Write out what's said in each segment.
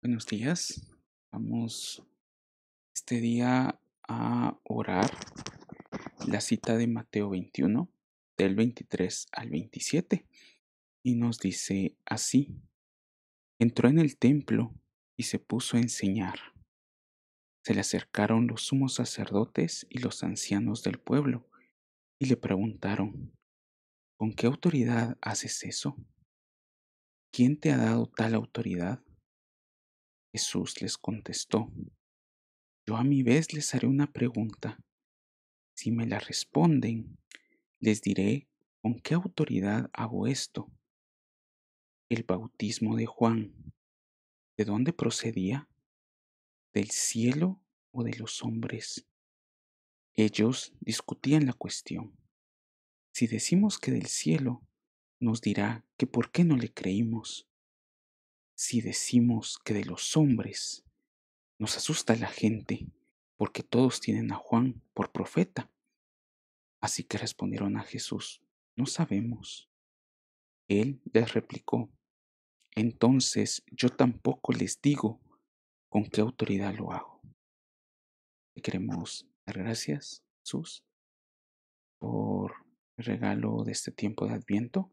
Buenos días. Vamos este día a orar la cita de Mateo 21, del 23 al 27, y nos dice así. Entró en el templo y se puso a enseñar. Se le acercaron los sumos sacerdotes y los ancianos del pueblo y le preguntaron, ¿con qué autoridad haces eso? ¿Quién te ha dado tal autoridad? Jesús les contestó, Yo a mi vez les haré una pregunta. Si me la responden, les diré con qué autoridad hago esto. El bautismo de Juan, ¿de dónde procedía? ¿Del cielo o de los hombres? Ellos discutían la cuestión. Si decimos que del cielo, nos dirá que por qué no le creímos si decimos que de los hombres nos asusta la gente, porque todos tienen a Juan por profeta. Así que respondieron a Jesús, no sabemos. Él les replicó, entonces yo tampoco les digo con qué autoridad lo hago. Te queremos dar gracias, Jesús, por el regalo de este tiempo de Adviento.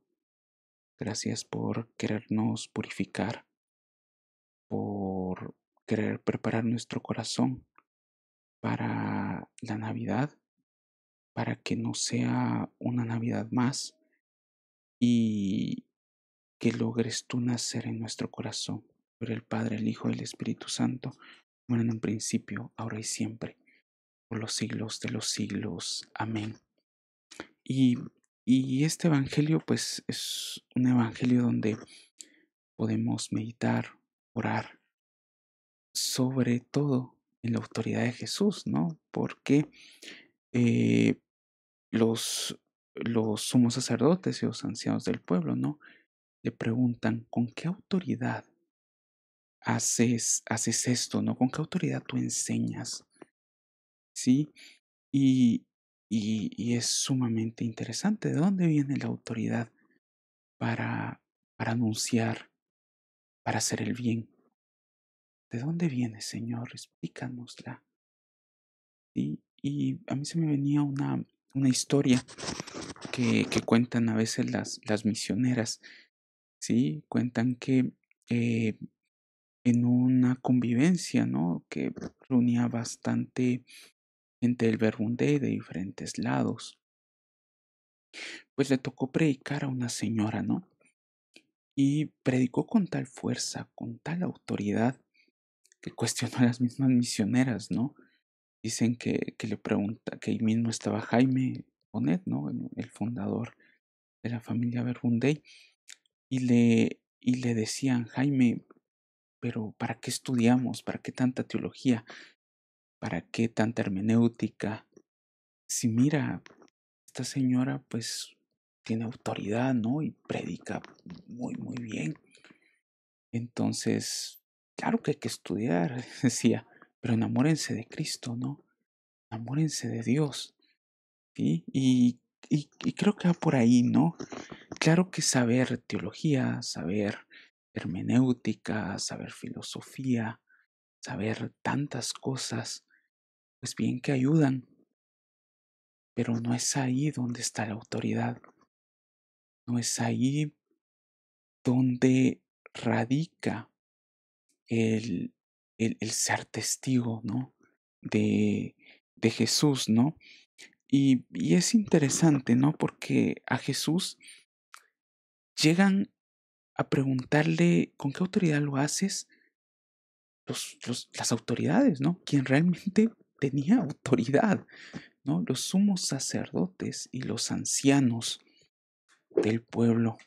Gracias por querernos purificar querer preparar nuestro corazón para la Navidad, para que no sea una Navidad más y que logres tú nacer en nuestro corazón por el Padre, el Hijo y el Espíritu Santo, bueno, en un principio, ahora y siempre, por los siglos de los siglos. Amén. y este Evangelio, pues, es un Evangelio donde podemos meditar, orar, sobre todo en la autoridad de Jesús, ¿no? Porque eh, los, los sumos sacerdotes y los ancianos del pueblo, ¿no? Le preguntan, ¿con qué autoridad haces, haces esto, ¿no? ¿Con qué autoridad tú enseñas? ¿Sí? Y, y, es sumamente interesante. ¿De dónde viene la autoridad para, para anunciar, para hacer el bien? ¿de dónde viene, Señor? Explícanosla. Y, y a mí se me venía una, una historia que, cuentan a veces las, las misioneras, ¿sí? Cuentan que eh, en una convivencia, ¿no? Que reunía bastante gente del y de diferentes lados. Pues le tocó predicar a una señora, ¿no? Y predicó con tal fuerza, con tal autoridad, cuestionó a las mismas misioneras, ¿no? Dicen que, que le pregunta, que ahí mismo estaba Jaime Bonet, ¿no? El fundador de la familia Bergundey. y le, y le decían, Jaime, pero ¿para qué estudiamos? ¿Para qué tanta teología? ¿Para qué tanta hermenéutica? Si mira, esta señora pues tiene autoridad, ¿no? Y predica muy, muy bien. Entonces, Claro que hay que estudiar, decía, pero enamórense de Cristo, ¿no? Enamórense de Dios. ¿sí? Y, y, y creo que va por ahí, ¿no? Claro que saber teología, saber hermenéutica, saber filosofía, saber tantas cosas, pues bien que ayudan, pero no es ahí donde está la autoridad, no es ahí donde radica el, ser testigo, ¿no? De, de Jesús, ¿no? Y, y, es interesante, ¿no? Porque a Jesús llegan a preguntarle con qué autoridad lo haces los, los, las autoridades, ¿no? Quien realmente tenía autoridad, ¿no? Los sumos sacerdotes y los ancianos del pueblo,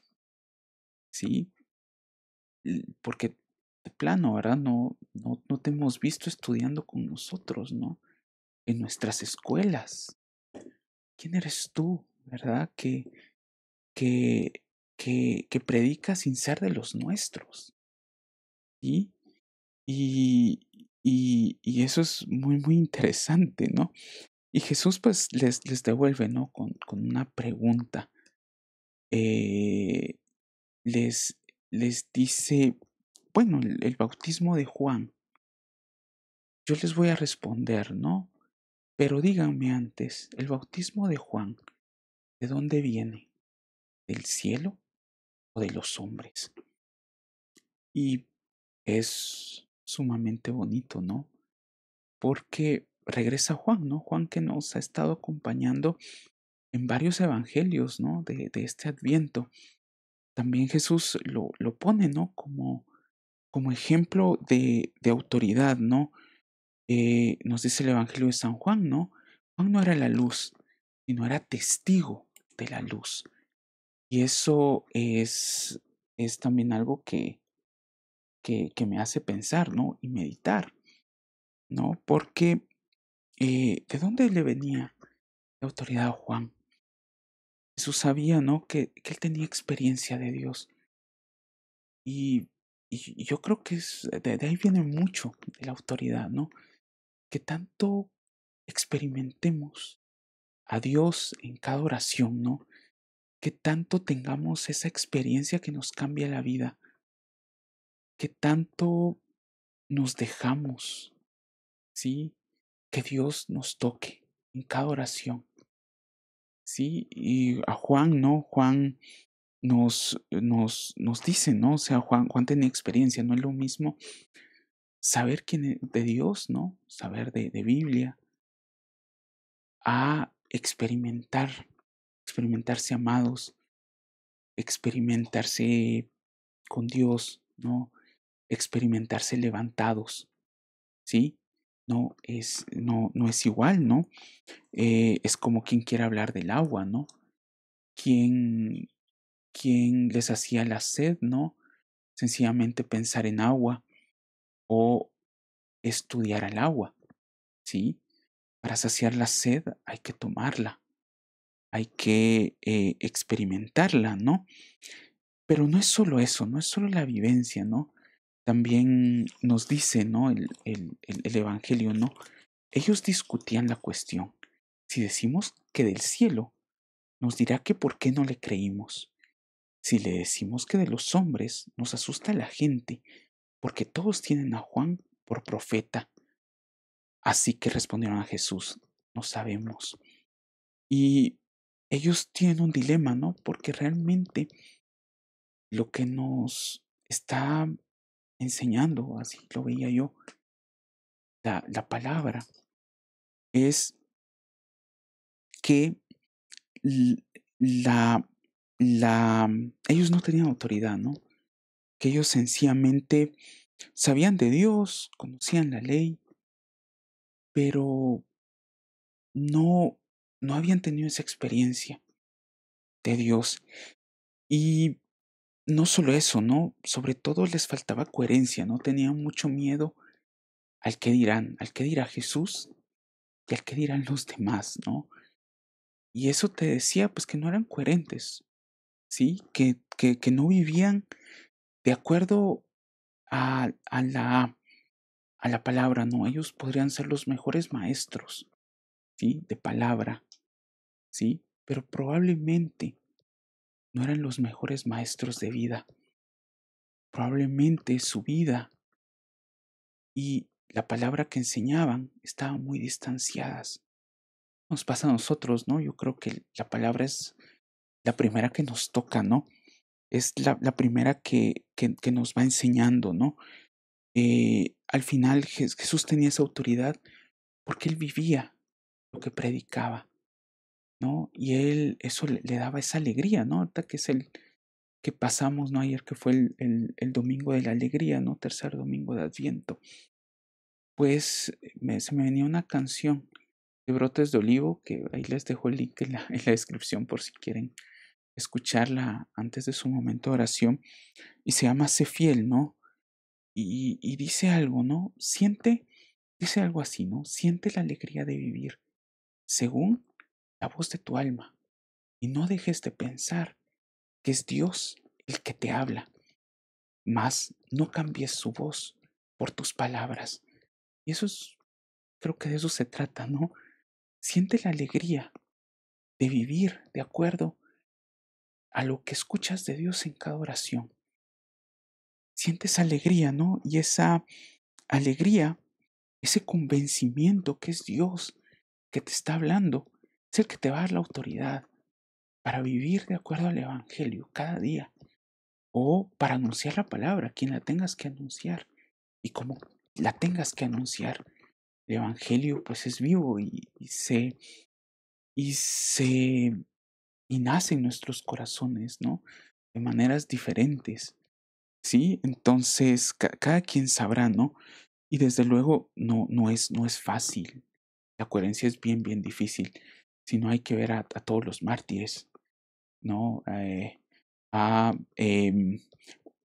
¿sí? Porque este plano, ¿verdad? No, no, te hemos visto estudiando con nosotros, ¿no? En nuestras escuelas. ¿Quién eres tú, verdad? Que, que, que, predica sin ser de los nuestros. ¿Sí? Y, y, eso es muy, muy interesante, ¿no? Y Jesús pues les, les devuelve, ¿no? Con, una pregunta. Eh, les, les dice, bueno, el, bautismo de Juan. Yo les voy a responder, ¿no? Pero díganme antes, el bautismo de Juan, ¿de dónde viene? ¿Del cielo o de los hombres? Y es sumamente bonito, ¿no? Porque regresa Juan, ¿no? Juan que nos ha estado acompañando en varios evangelios, ¿no? De, de este adviento. También Jesús lo, lo pone, ¿no? Como como ejemplo de, autoridad, ¿no? Eh, nos dice el Evangelio de San Juan, ¿no? Juan no era la luz, sino era testigo de la luz. Y eso es, es también algo que, que, me hace pensar, ¿no? Y meditar, ¿no? Porque, eh, ¿de dónde le venía la autoridad a Juan? Jesús sabía, ¿no? Que, que él tenía experiencia de Dios. Y y yo creo que es, eh, de, de, ahí viene mucho de la autoridad, ¿no? Que tanto experimentemos a Dios en cada oración, ¿no? Que tanto tengamos esa experiencia que nos cambia la vida, que tanto nos dejamos, ¿sí? Que Dios nos toque en cada oración. Sí, y a Juan, ¿no? Juan nos, nos, nos dicen, ¿no? O sea, Juan, Juan tenía experiencia, no es lo mismo saber quién e, de Dios, ¿no? Saber de, Biblia, a experimentar, experimentarse amados, experimentarse con Dios, ¿no? Experimentarse levantados, ¿sí? No es, no, no es igual, ¿no? Eh, es como quien quiere hablar del agua, ¿no? Quien quien les hacía la sed, ¿no? Sencillamente pensar en agua o estudiar al agua, ¿sí? Para saciar la sed hay que tomarla, hay que eh, experimentarla, ¿no? Pero no es solo eso, no es solo la vivencia, ¿no? También nos dice, ¿no? el, el Evangelio, ¿no? Ellos discutían la cuestión. Si decimos que del cielo, nos dirá que por qué no le creímos. Si le decimos que de los hombres nos asusta la gente, porque todos tienen a Juan por profeta. Así que respondieron a Jesús, no sabemos. Y ellos tienen un dilema, ¿no? Porque realmente lo que nos está enseñando, así lo veía yo, la, la palabra, es que la la, mm, ellos no tenían autoridad, ¿no? Que ellos sencillamente sabían de Dios, conocían la ley, pero no, no habían tenido esa experiencia de Dios. Y no solo eso, ¿no? Sobre todo les faltaba coherencia, ¿no? Tenían mucho miedo al que dirán, al que dirá Jesús y al que dirán los demás, ¿no? Y eso te decía, pues que no eran coherentes, ¿sí? Que, que, no vivían de acuerdo a, la, a la palabra, ¿no? Ellos podrían ser los mejores maestros, ¿sí? De palabra, ¿sí? Pero probablemente no eran los mejores maestros de vida. Probablemente su vida y la palabra que enseñaban estaban muy distanciadas. Nos pasa a nosotros, ¿no? Yo creo que la palabra es la primera que nos toca, ¿no? Es la, la primera que, que, nos va enseñando, ¿no? Eh, al final Jesús tenía esa autoridad porque él vivía lo que predicaba, ¿no? Y él, eso le, daba esa alegría, ¿no? Ahorita que es el que pasamos, ¿no? Ayer que fue el, el, domingo de la alegría, ¿no? Tercer domingo de Adviento. Pues se me venía una canción brotes de olivo, que ahí les dejo el link en la, descripción por si quieren escucharla antes de su momento de oración. Y se llama Sé fiel, ¿no? Y, dice algo, ¿no? Siente, dice algo así, ¿no? Siente la alegría de vivir según la voz de tu alma. Y no dejes de pensar que es Dios el que te habla. Más, no cambies su voz por tus palabras. Y eso es, creo que de eso se trata, ¿no? Siente la alegría de vivir de acuerdo a lo que escuchas de Dios en cada oración. Sientes alegría, ¿no? Y esa alegría, ese convencimiento que es Dios que te está hablando, es el que te va a dar la autoridad para vivir de acuerdo al Evangelio cada día o para anunciar la palabra, quien la tengas que anunciar y como la tengas que anunciar el Evangelio pues es vivo y, se y se y nace en nuestros corazones, ¿no? De maneras diferentes. ¿Sí? Entonces, cada quien sabrá, ¿no? Y desde luego no, no, es, no es fácil. La coherencia es bien, bien difícil. Si no hay que ver a, todos los mártires, ¿no? Eh, a eh,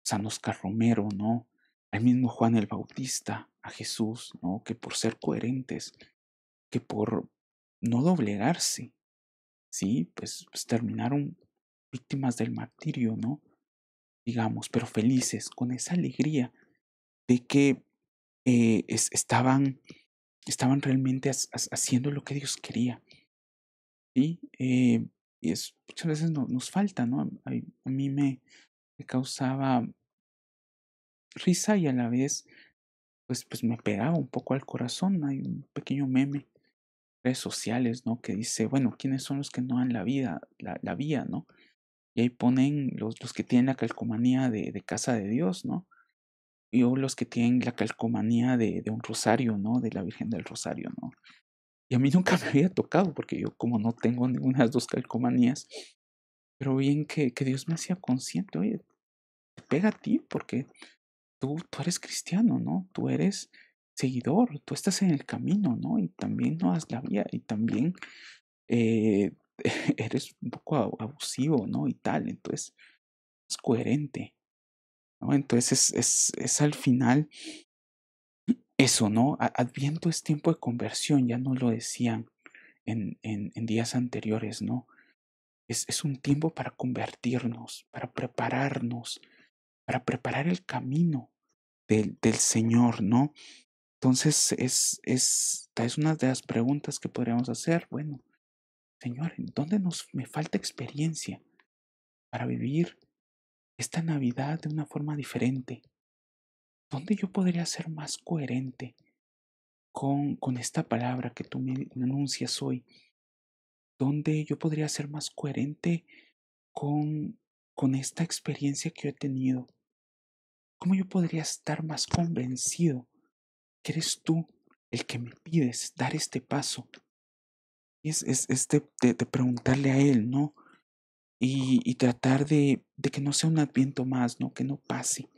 San Oscar Romero, ¿no? al mismo Juan el Bautista, a Jesús, ¿no? Que por ser coherentes, que por no doblegarse, ¿sí? Pues, pues terminaron víctimas del martirio, ¿no? Digamos, pero felices, con esa alegría de que eh, estaban, estaban realmente haciendo lo que Dios quería. Eh, y es, muchas veces nos falta, ¿no? A, mí me causaba risa y a la vez pues, pues me pegaba un poco al corazón. Hay un pequeño meme redes sociales, ¿no? Que dice, bueno, ¿quiénes son los que no dan la vida, la, la vía, ¿no? Y ahí ponen los, los que tienen la calcomanía de, de, casa de Dios, ¿no? Y los que tienen la calcomanía de, de, un rosario, ¿no? De la Virgen del Rosario, ¿no? Y a mí nunca me había tocado, porque yo como no tengo ninguna de las dos calcomanías, pero bien que, que Dios me hacía consciente, oye, te pega a ti porque tú, eres cristiano, ¿no? Tú eres seguidor, tú estás en el camino, ¿no? Y también no has la vía y también eh, eres un poco abusivo, ¿no? Y tal, entonces es coherente, ¿no? Entonces es, al final eso, ¿no? Adviento es tiempo de conversión, ya no lo decían en, en, días anteriores, ¿no? es, un tiempo para convertirnos, para prepararnos, para preparar el camino, del, Señor, ¿no? Entonces, es, es, es una de las preguntas que podríamos hacer. Bueno, Señor, dónde nos, me falta experiencia para vivir esta Navidad de una forma diferente? ¿Dónde yo podría ser más coherente con, con esta palabra que tú me anuncias hoy? ¿Dónde yo podría ser más coherente con, con esta experiencia que he tenido? ¿Cómo yo podría estar más convencido que eres tú el que me pides dar este paso? Y es, de, preguntarle a Él, ¿no? Y, tratar de, que no sea un adviento más, ¿no? Que no pase,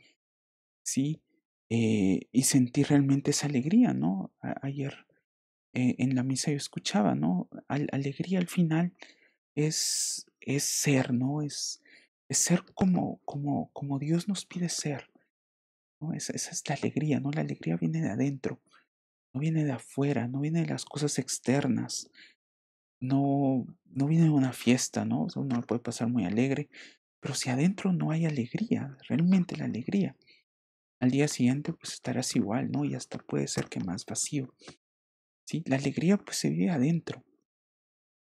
¿sí? Eh, y sentir realmente esa alegría, ¿no? ayer eh, en la misa yo escuchaba, ¿no? alegría al final es, ser, ¿no? Es, es ser como, como, como Dios nos pide ser. ¿no? Esa, es la alegría, ¿no? La alegría viene de adentro, no viene de afuera, no viene de las cosas externas, no, no viene de una fiesta, ¿no? uno puede pasar muy alegre, pero si adentro no hay alegría, realmente la alegría, al día siguiente pues estarás igual, ¿no? Y hasta puede ser que más vacío. ¿sí? La alegría pues se vive adentro,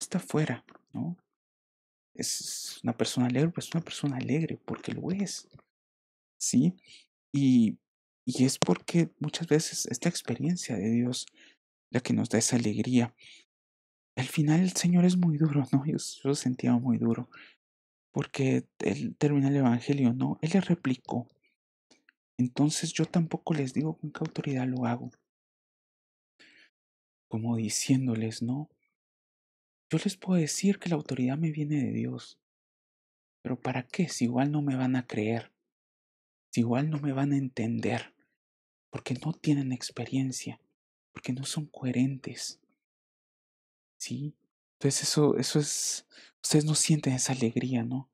está afuera, ¿no? Es una persona alegre, pues una persona alegre, porque lo es, ¿sí? Y, y es porque muchas veces esta experiencia de Dios la que nos da esa alegría. Al final el Señor es muy duro, ¿no? Yo, yo lo sentía muy duro. Porque Él termina el Evangelio, ¿no? Él le replicó. Entonces yo tampoco les digo con qué autoridad lo hago. Como diciéndoles, ¿no? Yo les puedo decir que la autoridad me viene de Dios. Pero ¿para qué? Si igual no me van a creer igual no me van a entender, porque no tienen experiencia, porque no son coherentes. ¿Sí? Entonces eso, eso es, ustedes no sienten esa alegría, ¿no?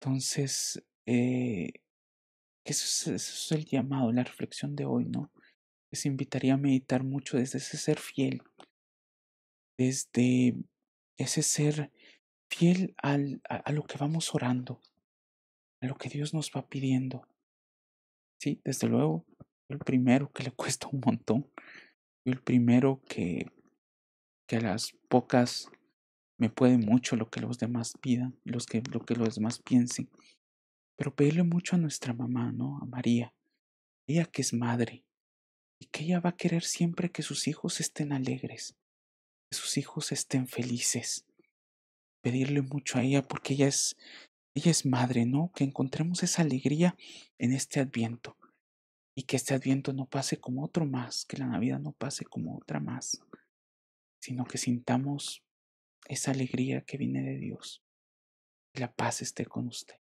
Entonces, eh, eso, es, el llamado, la reflexión de hoy, ¿no? Les invitaría a meditar mucho desde ese ser fiel, desde ese ser fiel al, a lo que vamos orando, a lo que Dios nos va pidiendo Sí, desde luego, el primero que le cuesta un montón. el primero que, que a las pocas me puede mucho lo que los demás pidan, los que, lo que los demás piensen. Pero pedirle mucho a nuestra mamá, ¿no? A María. Ella que es madre. Y que ella va a querer siempre que sus hijos estén alegres, que sus hijos estén felices. Pedirle mucho a ella porque ella es ella es madre, ¿no? Que encontremos esa alegría en este adviento. Y que este adviento no pase como otro más, que la Navidad no pase como otra más, sino que sintamos esa alegría que viene de Dios. Que la paz esté con usted.